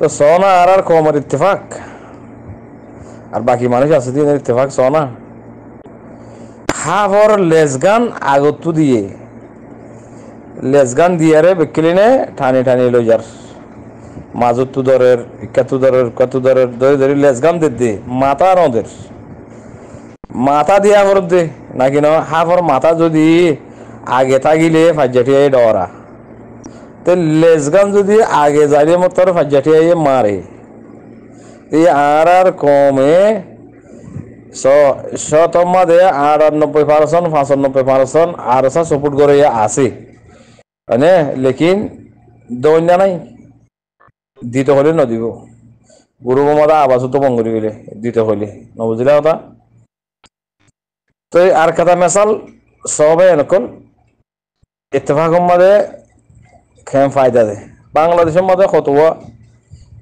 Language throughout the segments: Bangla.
তো সোনা আর আর কমার ইত্তেফাক আর বাকি মানুষ আছে দিনের ইত্তেফাক সোনা হাফর লেজগান আগত দিয়ে লেজগান দিয়ারে নে ঠানি ঠানি লই যার মাজত দরের কেতুদরের দরের ধরে ধরে লেজগান দে দে মাথা নদের মাথা দিয়া করব দে নাকি না হাফর মাথা যদি আগে থাকিলে এই ডরা তো লেজগান যদি আগে যাইলে মতো আর ফাজিয়াটি আইয়ে মারে এই আর আর কমে শতমাদে আটানব্বই পার্সেন্ট পাঁচানব্বই পার্সেন্ট আর সা সাপোর্ট করে আছে মানে লেকিন দৈন্য নাই দিতে হলে নদিব গুরু মাদা আবাসও তো ভঙ্গ করে গেলে দিতে হলে নবুঝিলা কথা তো আর কথা মেশাল সবে এনেকল ইত্তেফাক মাদে খেম ফায়দা দেয় বাংলাদেশের মধ্যে কতবা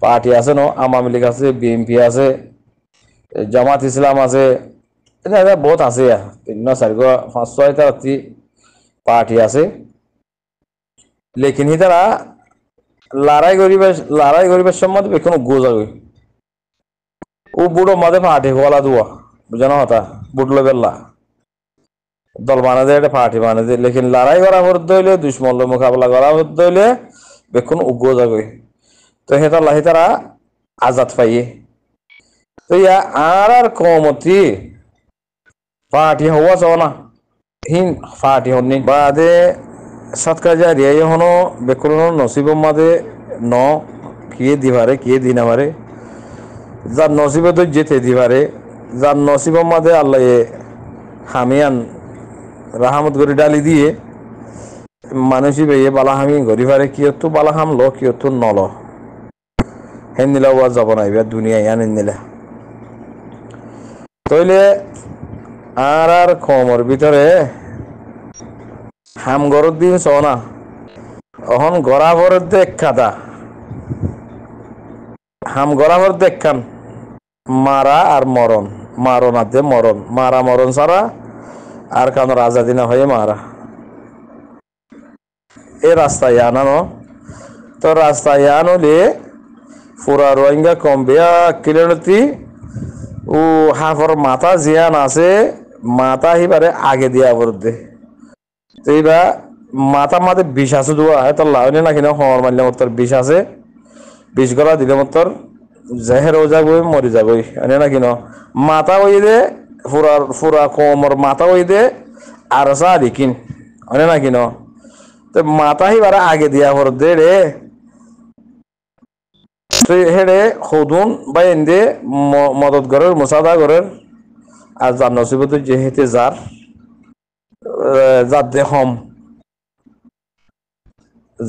পার্টি আছে ন আওয়ামী লীগ আছে বিএনপি আছে জামাত ইসলাম আছে এনে বহুত আছে তিন চারিগ পাঁচ ছয়টা রাত্রি পার্টি আছে লেকিন তারা লড়াই করিবে লড়াই করিবার সম্বন্ধে কোনো গোজাগই ও বুড়ো মাঝে পার্টি হওয়ালা দোয়া বুঝানো হতা বুট বেল্লা দল বানাতে একটা পার্টি বানাতে লেকিন লড়াই করা করতে হইলে দুশ্মল্য মোকাবিলা করা করতে হইলে বেক্ষণ উগ্র যাবে তো হেতা লাহি তারা আজাদ পাইয়ে তো ইয়া আর আর কমতি পার্টি হওয়া চাও না হিন পার্টি হননি বাদে সৎকার যা রিয়াই হন বেক্ষণ নসিব মাদে ন কে দিবারে কে না আমারে যার নসিবে তো যেতে দিবারে যার নসিব মাদে আল্লাহ হামিয়ান রাহামত গরি ডালি দিয়ে মানুষই বেয়ে বালাহামি গরি কি কিয়তো বালাহাম ল কিয়তো নল হেন নিলা ওয়া যাব না এবার দুনিয়া ইয়ান নিলা তইলে আর আর কমর ভিতরে হাম গরত দিন না অহন গড়াভর দেখ খাদা হাম দেখ খান মারা আর মরণ মারণ আতে মরণ মারা মরণ ছাড়া রাজা দিনা হয়ে মারা এ রাস্তায় আনানো তো রাস্তা ইয়ানলে পুরা রোহিঙ্গা কম্বিয়া কিলোমিটি ও হাফর মাথা জিয়ান আছে মাথা হিবারে আগে দিয়া বলতে তো এইবার মাথা মাতে বিষ আছে দু হয় তোর লাউনি না না হওয়ার মারলে মোর তোর বিষ আছে বিষ গলা দিলে মোর তোর ও যাবই মরি যাবই এনে না ন মাথা ওই দে ফুরার ফুরা কোমর মাথা হইতে আর সা দিকিন অনে না কিন তো মাথা হি হিবার আগে দিয়া ফর দে রে হেড়ে খুদুন বা এন্দে মদত করের মুসাদা করের আর যার নসিবত যেহেতু যার যার দে হম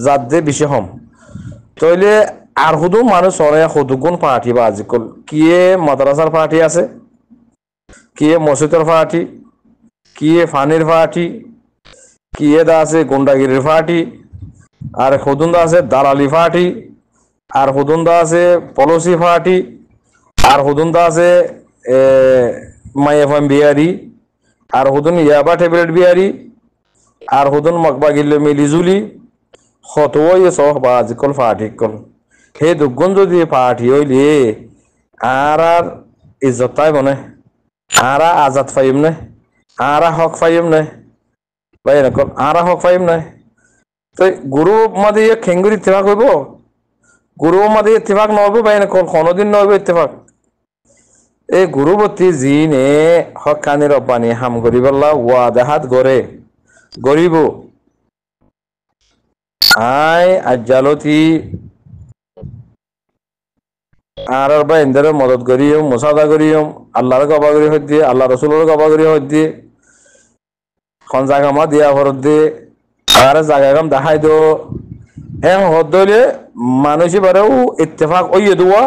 যার দে বেশি হম তইলে আর শুধু মানুষ সরে সদুগুণ পার্টি বা আজিকাল কিয়ে মাদ্রাসার পার্টি আছে কিয়ে মসজিদের ফাটি কিয়ে ফানির ফাটি কিয়ে দা আছে গুন্ডাগিরির ফাটি আর হুদুন দা আছে দালালি ফাটি আর হুদুন দা আছে পলসি ফাটি আর হুদুন দা আছে মাইএফএম বিহারি আর হুদুন ইয়াবা টেবলেট বিহারি আর হুদুন মকবা গিল্লে মিলিজুলি হতই ইয়ে সহ বাজিকল কল সেই দুগুণ যদি ফাটি হইলে আর আর ইজ্জত তাই মনে আরা আজাদ পাইম নাই আরা হক পাইম নাই ভাই এরকম আরা হক পাইম নাই তো গুরু মাদে খেঙ্গুর ইত্তেফাক হইব গুরু মাদে ইত্তেফাক নহব বা এরকম কোনোদিন নহব ইত্তেফাক এই গুরুবতী জিনে হক কানি রব্বানি হাম গরিবাল্লা ওয়াদাহাত গরে গরিব আই আজ্জালতি আর আর ভাই এন্দারে মদত করিও মোসাদা করিও আল্লাহর গবা করি হইতে আল্লাহ রসুলের গবা করি হইতে খন জাগামা দিয়া ভরত দিয়ে আর জাগা গাম দেখাই দো হ্যাঁ হদ দইলে মানুষ বারেও ইত্তেফাক ওইয়ে দোয়া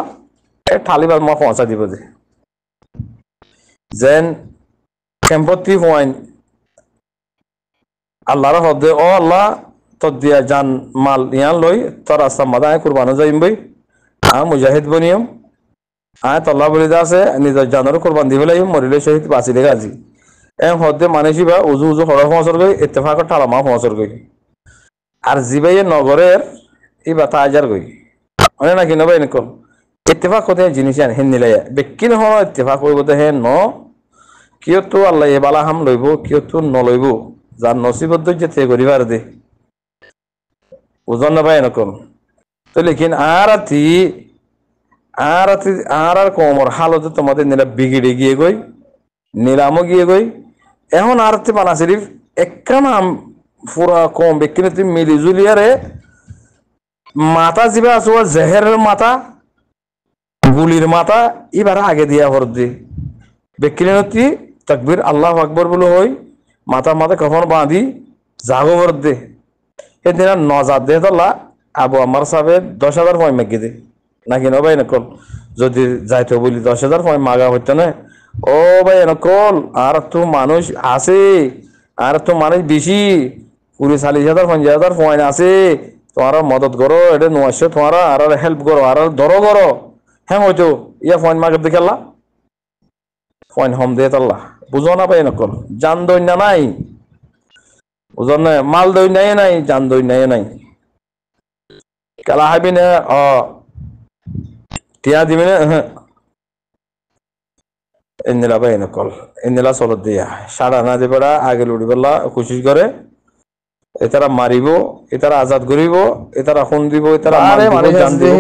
এ ঠালিবার মা পৌঁছা দিব যে যেন কেম্পতি পয়েন আল্লাহর হদে ও আল্লাহ তদ্দিয়া জান মাল ইয়ান লই তোর আস্তা মাদায় কুরবানো যাইম বই হ্যাঁ মুজাহিদ বনিয়ম হ্যাঁ তল্লা বলি দা আছে নিজৰ জানৰো কোরবান দিব লাগিব মরিলে শহীদ বাঁচি দেখা আজি এম হদ্দে মানেছি বা উজু উজু সরহ ফসর গই ইত্তেফাকর ঠালামা ফসর গই আর জিবাইয়ে নগরের এই বাতা আজার গই অনেক নাকি নবাই নকল ইত্তেফাক কোথায় জিনিস আন হেন নিলাই বেকিন হন ইত্তেফাক করব তো হে ন কিয় তো আল্লাহ এ বালা হাম লইব কিয় তো লইব যার নসিবত যে তে করিবার দে ওজন নাপায় নকল তো লেখিন आ रहा আর আর কোমর হালতে তোমাদের নিলাম বিগড়ে গিয়ে গই নিলামও গিয়ে গই এখন আরতি তে পানা শরীফ একখানা পুরা কম ব্যক্তিনে তুমি মিলি মাথা জিবে আসো জেহেরের মাথা গুলির মাথা এবার আগে দিয়া ভর দি ব্যক্তিনে তুই তাকবির আল্লাহ আকবর বলে হই মাথা মাথা কখন বাঁধি জাগো ভর দে এদিন নজাদ দে তলা আবু আমার সাহেব দশ হাজার পয়েন্ট মাগিয়ে দে নাকি ন ভাই নকল যদি যাইতে বলি দশ হাজার পয়েন্ট মাগা হইত না ও ভাই নকল আর তো মানুষ আছে আর তো মানুষ বেশি কুড়ি চাল্লিশ হাজার পঞ্চাশ হাজার পয়েন্ট আছে তোমার মদত করো এটা নোয়াশো তোমার আর হেল্প করো আর ধরো করো হ্যাঁ হয়তো ইয়া পয়েন্ট মাগে দিকে আল্লাহ পয়েন্ট হম দে তাল্লা বুঝো না ভাই নকল জান দৈন্য নাই বুঝো না মাল দৈন্যায় নাই জান দৈন্যায় নাই কালাহাবিনে টিয়া দিয়া সারা না আগে করে এতারা মারিব এতারা আজাদ করিব এতারা খুন দিব এতারা আরে মানে জান দিব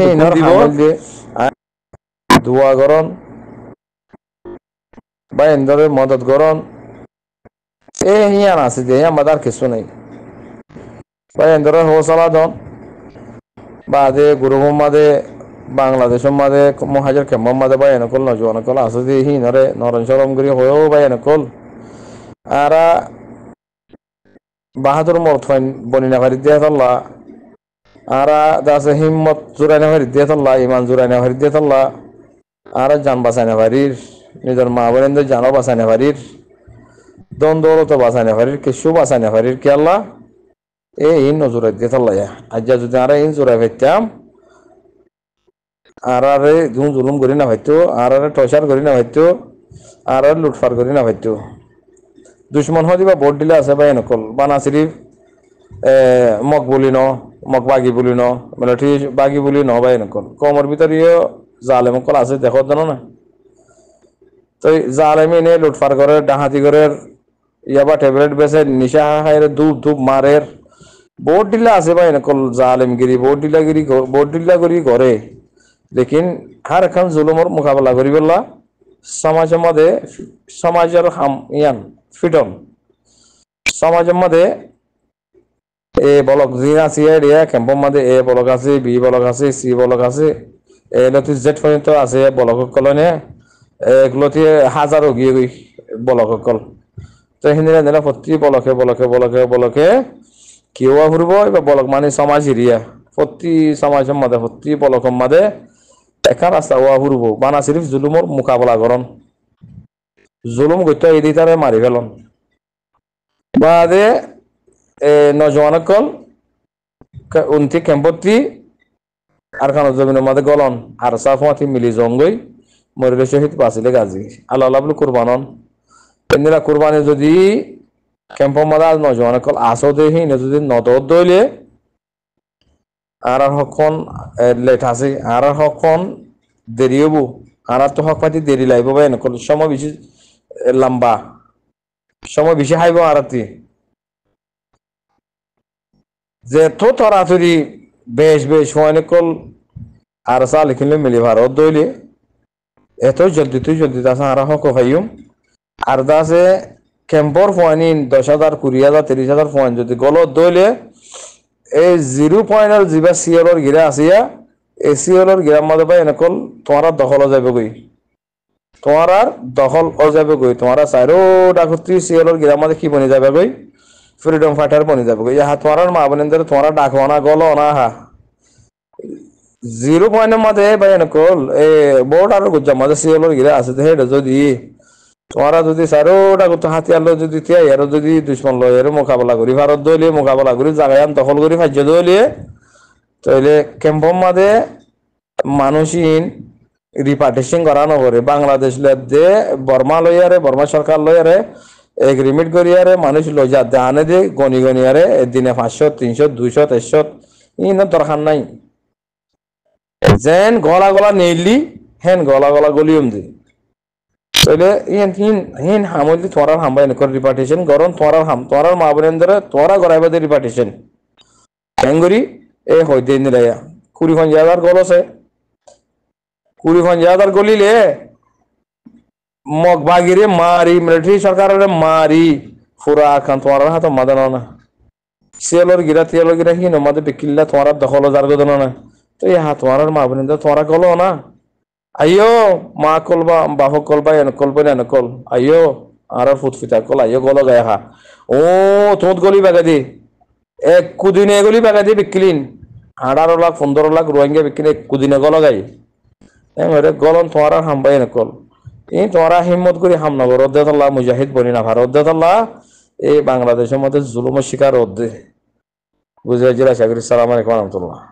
দিব দোয়া করন এন্দরে মদত করন এ হিয়ান আছে দে কিছু নাই বা এন্দরে হোসালা দন بعد গুরু ماده বাংলাদেশ মাদে মহাজের খেম মাদে বা کل نجوان کل আসে هی হি নরে নরেন گری হয়েও বা کل আর বাহাদুর মর্থ বনি না ভারি দিয়ে তল্লা আর দাসে হিম্মত জোরাই না ভারি দিয়ে তল্লা ইমান জোরাই না ভারি নাভারি দেহতল্লা আরা জান না ভারির নিজের মা বোনেন্দ্র জানও বাঁচাই নাভারির দ্বন্দ্বরত না ভারির কিছু না ভারির কে আল্লাহ এই নজরাই দিয়ে তাল্লাই আজ্জা যদি আর এই জোড়াই ভাইতাম আর আর ধুম জুলুম করি না ভাইতো আর আর টসার করি না ভাইতো আর আর লুটফার করি না ভাইতো দুশ্মন হয় দিবা ভোট দিলে আছে বা এনেকল বানা শরীফ মগ বলি ন মগ বাগি বলি ন মানে ঠিক বাগি বলি ন বা এনেকল কমর ভিতরেও জালে মকল আছে দেখো জানো না তো জালেমি নে লুটফার করে ডাহাতি করে ইয়াবা টেবলেট বেছে নিশা খায় ধূপ ধূপ মারের বহুত ডিলা আছে বা নকল জালেমগিরি বহুত ডিলাগিরি বহুত ডিলা কৰি কৰে লেকিন হাৰ এখন জুলুমৰ মোকাবিলা কৰিবলা সমাজের মধ্যে সমাজের হাম ইয়ান ফিটন সমাজের মধ্যে এ বলক জিন আছে এরিয়া ক্যাম্পর মধ্যে এ বলক আছে বি বলক আছে সি বলক আছে এ লতি জেড পর্যন্ত আছে বলক কলনে এগুলোতে হাজারো গিয়ে বলক কল তো হিন্দিরা প্রতি বলকে বলকে বলকে বলকে kiwa hurbo iba bolok mani samaj iriya fotti samaj made fotti bolok made eka rasta wa hurbo bana sirif zulumor mukabala goron zulum gotta idi tare mari felon bade e nojawan kol unti kempotti arkan জমিন মাদে গলন আর সাফমাতি মিলি জঙ্গই মরিলে শহীদ পাসিলে গাজী আল্লাহ আল্লাহ কুরবানন এন্দিরা কুরবানি যদি ক্যাম্পর মধ্যে আজ নয় অনেক আসো দেখি নতুদিন নত দলিয়ে আর হকন লেট আছে আর হকন দেরি হবু আর তো হক পাতি দেরি লাগব ভাই এনেক সময় বেশি লম্বা সময় বেশি হাইব আর যে তো তরা তুরি বেশ বেশ হয় কল আর সা লিখিনলে মিলি ভারত দইলে এত জলদি তুই জলদি তাস আর হক ভাইম আর দাসে কেম্পর পয়েন্ট দশ হাজার কুড়ি হাজার তিরিশ হাজার পয়েন্ট যদি গলত দইলে এই জিরো পয়েন্টৰ যিবা চিয়লৰ গিৰা আছিয়া এ চিয়লৰ গিৰাৰ মাজৰ পাই এনেকল তোমাৰ দখল হৈ যাব গৈ তোমাৰ দখল হৈ যাব গৈ তোমাৰ চাৰিওটা খুটি চিয়লৰ গিৰাৰ মাজে কি বনি যাব গৈ ফ্রিডম ফাইটার বনে যাবে ইহা তোমার মা বোনেদের তোমার ডাক না গল না হা জিরো পয়েন্টের মাঝে ভাই কল এ বোর্ড আর গুজার মাঝে সিএল গিরা আছে হেড যদি ওরা যদি চারো ডাকতো হাতিয়ার লো যদি তিয়াই এরও যদি দুশ্মন লয় এরও মোকাবেলা করি ভারত দলিয়ে মোকাবেলা করি জাগায়ান দখল করি ভাজ্য দলিয়ে তাইলে কেম্পম মাদে মানুষহীন রিপার্টেশন করা নগরে বাংলাদেশ দে বর্মা লইয়ারে বর্মা সরকার লইয়ারে এগ্রিমেন্ট করিয়ারে মানুষ লজা দেহানে দে গনি গনিয়ারে দিনে পাঁচশো তিনশো দুইশো তেইশশো ইন দরকার নাই যেন গলা গলা নেইলি হেন গলা গলা গলিয়ম দিয়ে তাহলে হিন হিন হামলি তোরার হামবাই নকর রিপার্টিশন গরন তোরার হাম তোরার মাবরেন্দ্র তোরা গড়াইবা দে রিপার্টেশন হ্যাঙ্গুরি এ দেন নিলাইয়া কুড়ি খন পঞ্চায়েত গল আছে কুড়ি খন পঞ্চায়েত গলিলে মগ বাগিরে মারি মিলিটারি সরকারের মারি ফুরা খান তোমার হাতে মাদে না সিয়ালর গিরা তিয়ালর গিরা হিন মাদে বিকিল্লা তোমার দখল জারগো না তো ইহা তোমার মা বোনের তোরা গল না আইও মা কলবা বাহ কলবা এন কলবা এন কল আইয়ো আর ফুট ফিটা কল আইয়ো গল গায় হা ও তোত গলি দি এক কুদিনে গলি দি বিকলিন আড়ার লাখ পনেরো লাখ রোহিঙ্গা বিকিনে এক কুদিনে গল গাই গলন তোমার হামবাই এন কল এই তোমার হিম্মত করে হামনা করো রদ্দাল্লাহ মুজাহিদ বনি না ভারত রদ্দাল্লাহ এই বাংলাদেশের মধ্যে জুলুম শিকার রদ্দে বুঝে জিরা সাগরি সালাম আলাইকুম রহমতুল্লাহ